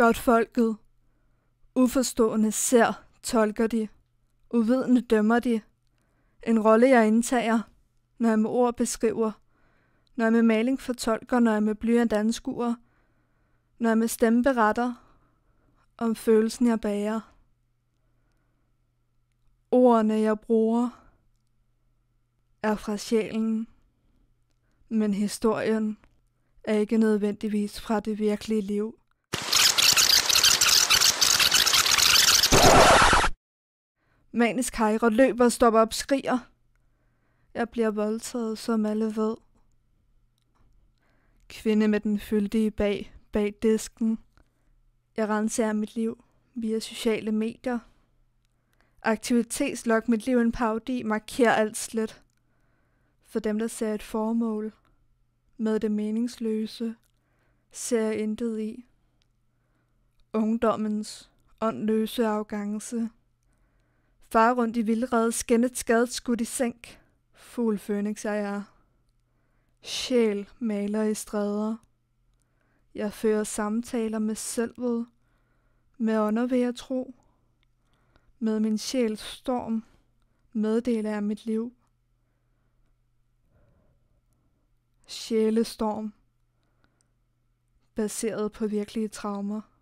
Godt folket. Uforstående ser, tolker de. Uvidende dømmer de. En rolle, jeg indtager, når jeg med ord beskriver, når jeg med maling fortolker, når jeg med blyant anskuer, når jeg med stemme beretter om følelsen, jeg bærer. Ordene, jeg bruger, er fra sjælen, men historien er ikke nødvendigvis fra det virkelige liv. Manisk hejrer, løber, stopper op, skriger. Jeg bliver voldtaget, som alle ved. Kvinde med den fyldige bag, bag disken. Jeg renser mit liv via sociale medier. Aktivitetslog mit liv en parodi, markerer alt slet. For dem, der ser et formål med det meningsløse, ser jeg intet i. Ungdommens åndløse arrogance – Far rundt i vildrede, skændet skadet skudt i sænk. Fugl Fønix er jeg. Sjæl maler i stræder. Jeg fører samtaler med selvet, med ånder ved at tro. Med min sjæls storm meddeler jeg mit liv. Sjælestorm baseret på virkelige traumer.